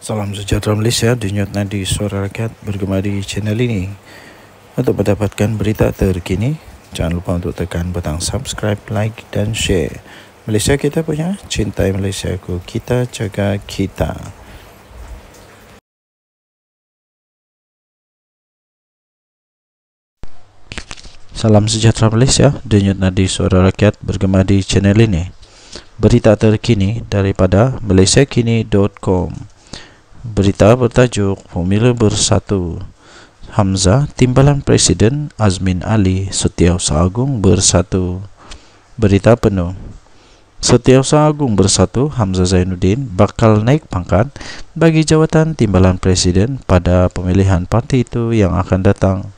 Salam sejahtera Malaysia, denyut nadi suara rakyat bergema di channel ini. Untuk mendapatkan berita terkini, jangan lupa untuk tekan butang subscribe, like dan share. Malaysia kita punya, cintai Malaysia ku, kita jaga kita. Salam sejahtera Malaysia, denyut nadi suara rakyat bergema di channel ini. Berita terkini daripada malaysiakini.com. Berita bertajuk Pemilu Bersatu Hamzah Timbalan Presiden Azmin Ali Setiausaha Agung Bersatu Berita penuh Setiausaha Agung Bersatu Hamzah Zainuddin bakal naik pangkat bagi jawatan Timbalan Presiden pada pemilihan parti itu yang akan datang.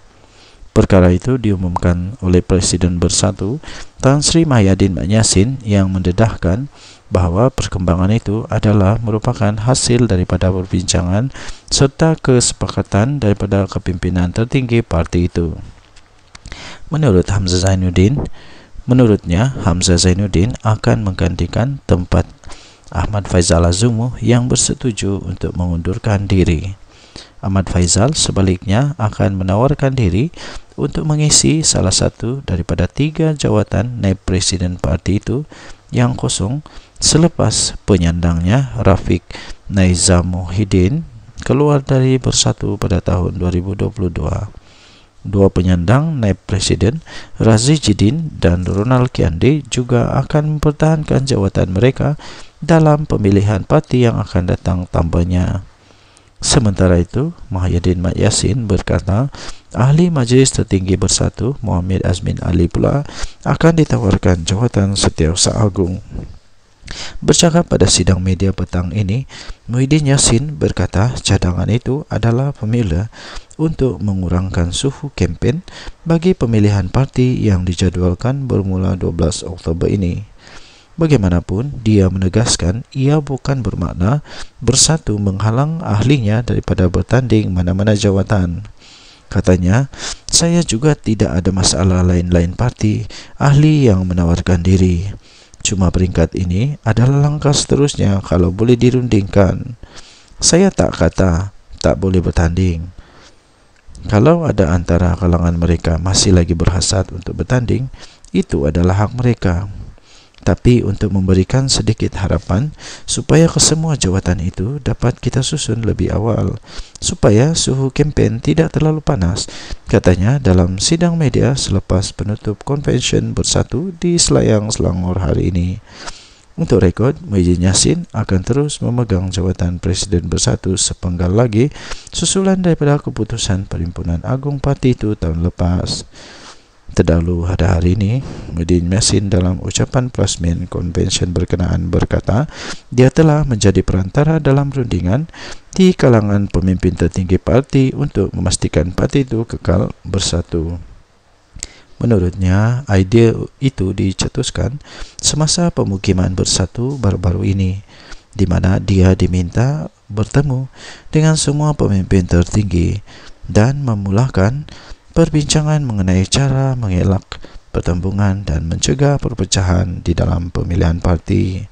Perkara itu diumumkan oleh Presiden Bersatu Tan Sri Mahyadin Yasin yang mendedahkan bahwa perkembangan itu adalah merupakan hasil daripada perbincangan serta kesepakatan daripada kepimpinan tertinggi partai itu. Menurut Hamzah Zainuddin, menurutnya Hamzah Zainuddin akan menggantikan tempat Ahmad Faizal Azumu yang bersetuju untuk mengundurkan diri. Ahmad Faizal sebaliknya akan menawarkan diri untuk mengisi salah satu daripada tiga jawatan naib presiden parti itu yang kosong selepas penyandangnya Rafiq Naizamuddin keluar dari Bersatu pada tahun 2022 dua penyandang naib presiden Razi Jidin dan Ronald Kiande juga akan mempertahankan jawatan mereka dalam pemilihan parti yang akan datang tambahnya. Sementara itu, Mahyuddin Mat Yassin berkata, Ahli Majlis Tertinggi Bersatu, Muhammad Azmin Ali pula, akan ditawarkan jawatan setiausaha agung. Bercakap pada sidang media petang ini, Muhyiddin Yassin berkata cadangan itu adalah pemula untuk mengurangkan suhu kempen bagi pemilihan parti yang dijadualkan bermula 12 Oktober ini. Bagaimanapun, dia menegaskan ia bukan bermakna bersatu menghalang ahlinya daripada bertanding mana-mana jawatan. Katanya, saya juga tidak ada masalah lain-lain parti ahli yang menawarkan diri. Cuma peringkat ini adalah langkah seterusnya kalau boleh dirundingkan. Saya tak kata, tak boleh bertanding. Kalau ada antara kalangan mereka masih lagi berhasrat untuk bertanding, itu adalah hak mereka tapi untuk memberikan sedikit harapan supaya kesemua jawatan itu dapat kita susun lebih awal, supaya suhu kempen tidak terlalu panas, katanya dalam sidang media selepas penutup convention bersatu di Selayang Selangor hari ini. Untuk rekod, Muhyiddin Yassin akan terus memegang jawatan Presiden Bersatu sepenggal lagi susulan daripada keputusan Perhimpunan Agung Parti itu tahun lepas. terdahulu pada hari ini Medin Mesin dalam ucapan plasmin konvensyen berkenaan berkata dia telah menjadi perantara dalam rundingan di kalangan pemimpin tertinggi parti untuk memastikan parti itu kekal bersatu. Menurutnya, idea itu dicetuskan semasa pemukiman bersatu baru-baru ini di mana dia diminta bertemu dengan semua pemimpin tertinggi dan memulakan perbincangan mengenai cara mengelak pertembungan dan mencegah perpecahan di dalam pemilihan parti.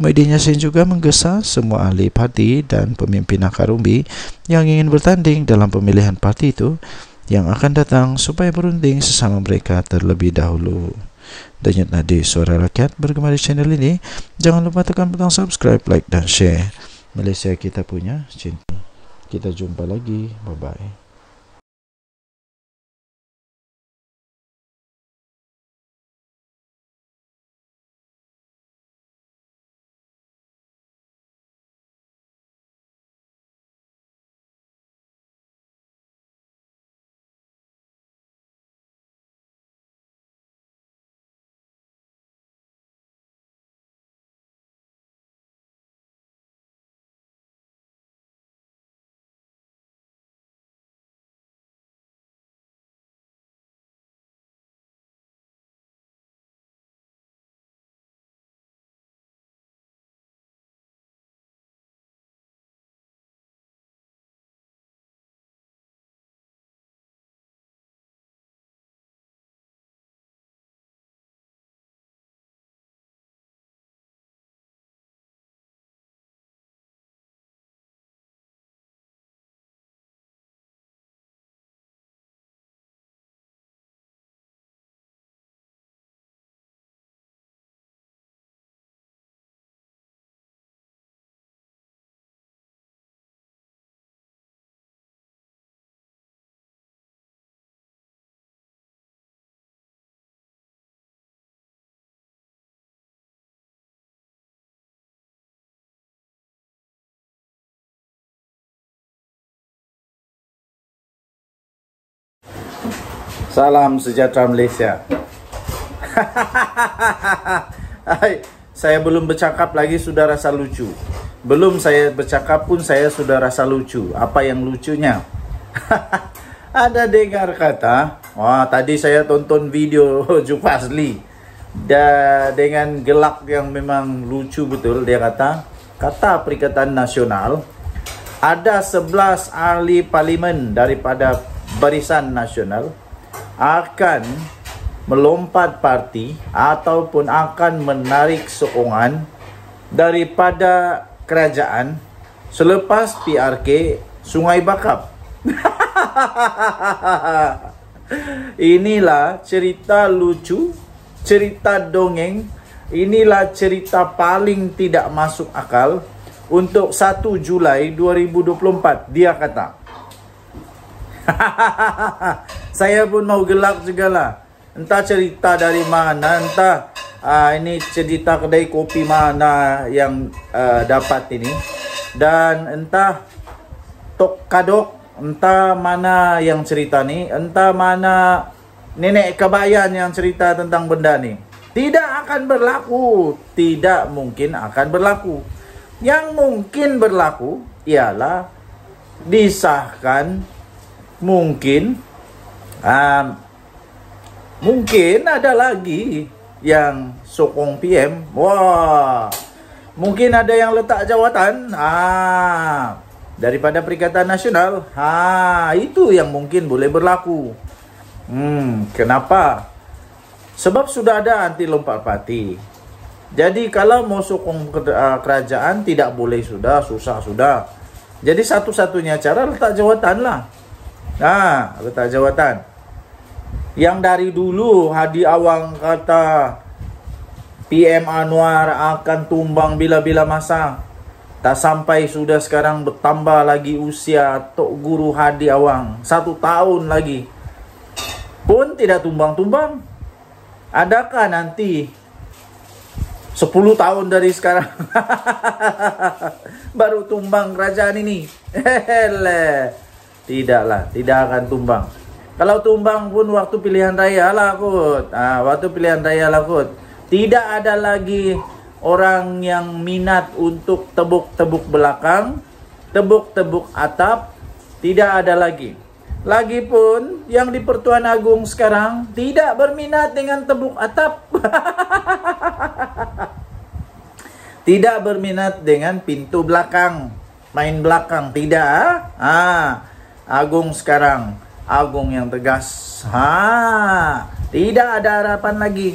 Muhyiddin Yassin juga menggesa semua ahli parti dan pemimpin akar umbi yang ingin bertanding dalam pemilihan parti itu yang akan datang supaya berunding sesama mereka terlebih dahulu. Denyut nadi suara rakyat bergema di channel ini. Jangan lupa tekan butang subscribe, like, dan share. Malaysia kita punya cinta. Kita jumpa lagi. Bye-bye. Salam sejahtera Malaysia. Hai, saya belum bercakap lagi sudah rasa lucu. Belum saya bercakap pun saya sudah rasa lucu. Apa yang lucunya? Ada dengar kata, wah tadi saya tonton video Jufasli da, dengan gelak yang memang lucu betul dia kata kata Perikatan Nasional ada 11 ahli parlimen daripada Barisan Nasional akan melompat parti ataupun akan menarik sokongan daripada kerajaan selepas PRK Sungai Bakap. Inilah cerita lucu, cerita dongeng, inilah cerita paling tidak masuk akal untuk 1 Julai 2024 dia kata. Saya pun mau gelap juga lah. Entah cerita dari mana, entah uh, ini cerita kedai kopi mana yang uh, dapat ini. Dan entah tok kadok, entah mana yang cerita nih, entah mana nenek kebayan yang cerita tentang benda nih. Tidak akan berlaku, tidak mungkin akan berlaku. Yang mungkin berlaku ialah disahkan mungkin um, mungkin ada lagi yang sokong PM. Wah, mungkin ada yang letak jawatan. Ah, daripada Perikatan Nasional. Ha, ah, itu yang mungkin boleh berlaku. Hmm, kenapa? Sebab sudah ada anti lompat pati. Jadi kalau mau sokong eh, kerajaan tidak boleh sudah susah sudah. Jadi satu-satunya cara letak jawatan lah. Ah, letak jawatan. yang dari dulu Hadi Awang kata PM Anwar akan tumbang bila-bila masa. Tak sampai sudah sekarang bertambah lagi usia Tok Guru Hadi Awang. Satu tahun lagi. Pun tidak tumbang-tumbang. Adakah nanti 10 tahun dari sekarang baru tumbang kerajaan ini? Hehehe, Tidaklah, tidak akan tumbang. Kalau tumbang pun waktu pilihan raya lakut. Nah, waktu pilihan raya lakut. Tidak ada lagi orang yang minat untuk tebuk-tebuk belakang, tebuk-tebuk atap, tidak ada lagi. Lagipun yang di Pertuan Agung sekarang tidak berminat dengan tebuk atap. tidak berminat dengan pintu belakang, main belakang tidak. Ah, Agung sekarang Agung yang tegas. Ha, tidak ada harapan lagi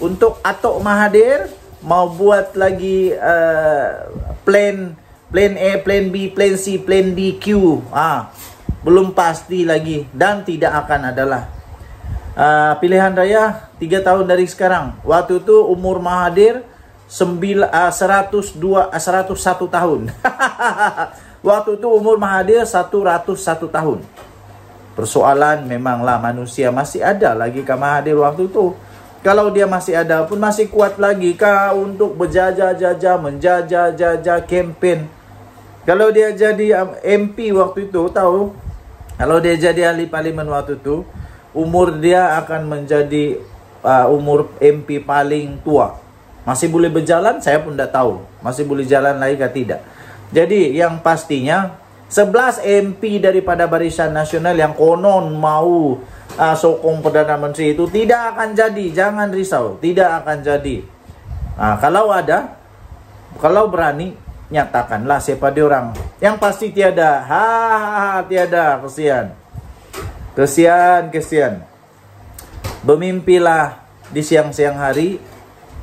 untuk Atok Mahathir mau buat lagi uh, plan plan A, plan B, plan C, plan D, Q. Ha, belum pasti lagi dan tidak akan adalah uh, pilihan raya 3 tahun dari sekarang. Waktu itu umur Mahathir 9 uh, 102 uh, 101 tahun. Waktu itu umur Mahathir 101 tahun. Persoalan memanglah manusia masih ada lagi kah Mahathir waktu itu. Kalau dia masih ada pun masih kuat lagi kah untuk berjajah-jajah, menjajah-jajah campaign. Kalau dia jadi MP um, waktu itu tahu, kalau dia jadi ahli parlimen waktu itu, umur dia akan menjadi uh, umur MP paling tua. Masih boleh berjalan, saya pun tidak tahu. Masih boleh jalan lagi atau tidak. Jadi yang pastinya 11 MP daripada Barisan Nasional yang konon mau uh, sokong Perdana Menteri itu tidak akan jadi. Jangan risau, tidak akan jadi. Nah, kalau ada, kalau berani, nyatakanlah siapa dia orang. Yang pasti tiada. Ha, ha, ha tiada. Kesian. Kesian, kesian. Bermimpilah di siang-siang hari.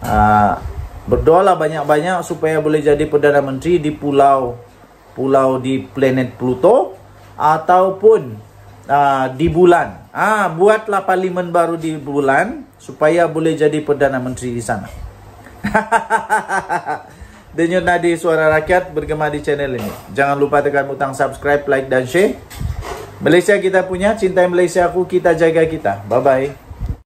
Uh, berdoalah banyak-banyak supaya boleh jadi Perdana Menteri di pulau pulau di planet Pluto ataupun uh, di bulan. Ah, buatlah parlimen baru di bulan supaya boleh jadi perdana menteri di sana. Denyut nadi suara rakyat bergema di channel ini. Jangan lupa tekan butang subscribe, like dan share. Malaysia kita punya, cintai Malaysia aku, kita jaga kita. Bye-bye.